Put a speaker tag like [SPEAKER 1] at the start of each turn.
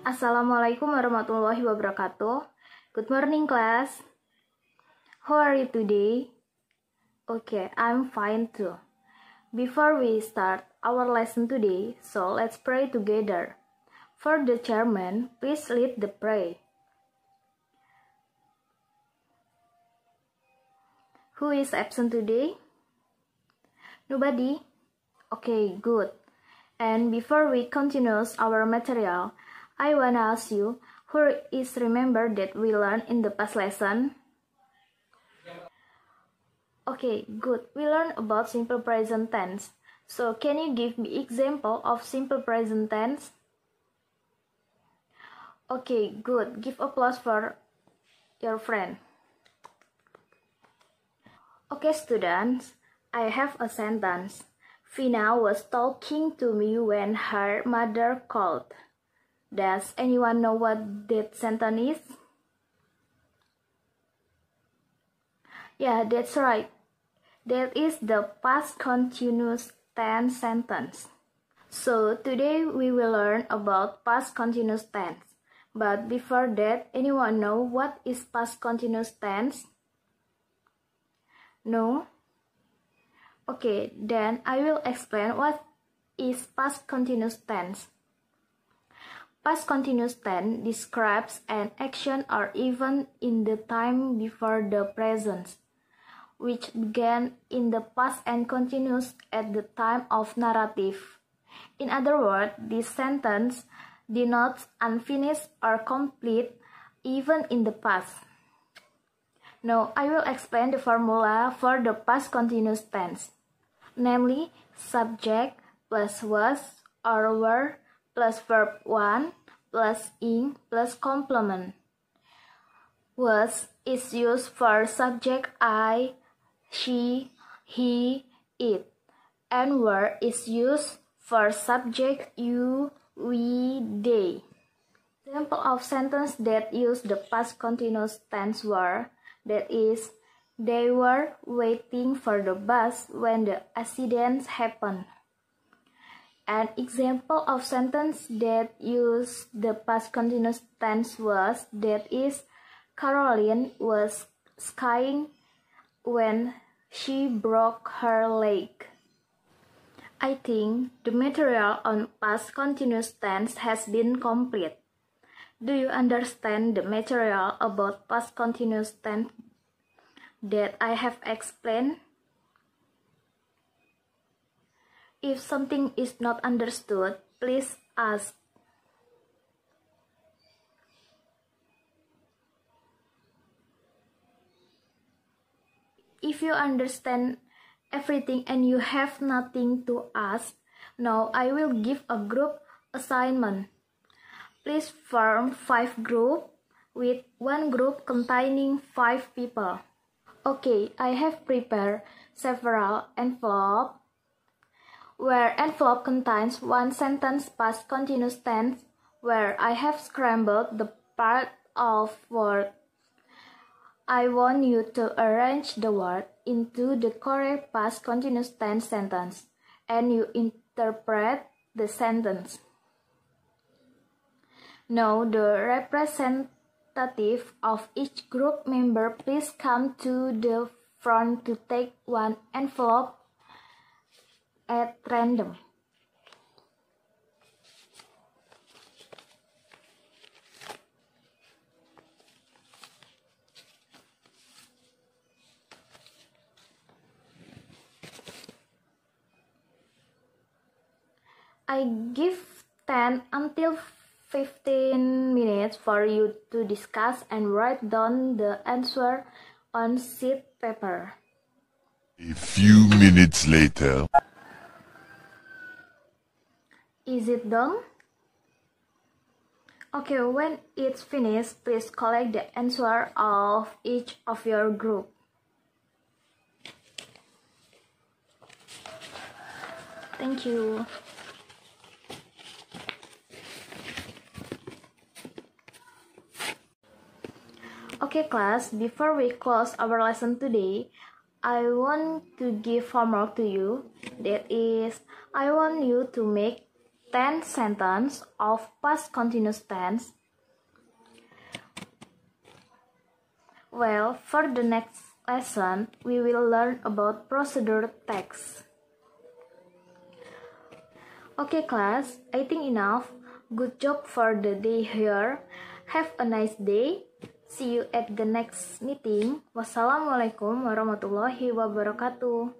[SPEAKER 1] Assalamualaikum warahmatullahi wabarakatuh. Good morning, class. How are you today? Okay, I'm fine too. Before we start our lesson today, so let's pray together. For the chairman, please lead the pray. Who is absent today? Nobody? Okay, good. And before we continue our material, I wanna ask you, who is remember that we learned in the past lesson? Okay, good. We learned about simple present tense. So, can you give me example of simple present tense? Okay, good. Give applause for your friend. Okay, students, I have a sentence. Fina was talking to me when her mother called. Does anyone know what that sentence is? Yeah, that's right. That is the past continuous tense sentence. So today we will learn about past continuous tense. But before that, anyone know what is past continuous tense? No? Okay, then I will explain what is past continuous tense. Past continuous tense describes an action or event in the time before the present, which began in the past and continues at the time of narrative. In other words, this sentence denotes unfinished or complete even in the past. Now, I will explain the formula for the past continuous tense, namely subject plus was or were plus verb 1 plus ing plus complement. Was is used for subject I, she, he, it. And were is used for subject you, we, they. Example of sentence that use the past continuous tense were, that is, they were waiting for the bus when the accident happened. An example of sentence that use the past continuous tense was that is Caroline was skiing when she broke her leg. I think the material on past continuous tense has been complete. Do you understand the material about past continuous tense that I have explained? If something is not understood, please ask. If you understand everything and you have nothing to ask, now I will give a group assignment. Please form 5 groups with one group containing 5 people. Okay, I have prepared several envelopes where envelope contains one sentence past continuous tense where I have scrambled the part of word. I want you to arrange the word into the correct past continuous tense sentence and you interpret the sentence. Now the representative of each group member please come to the front to take one envelope surrender. I give 10 until 15 minutes for you to discuss and write down the answer on sheet paper. A few minutes later. Is it done? Okay, when it's finished, please collect the answer of each of your group. Thank you. Okay class, before we close our lesson today, I want to give homework to you. That is, I want you to make tense sentence of past continuous tense. Well, for the next lesson, we will learn about procedure text. Okay class, I think enough. Good job for the day here. Have a nice day. See you at the next meeting. Wassalamualaikum warahmatullahi wabarakatuh.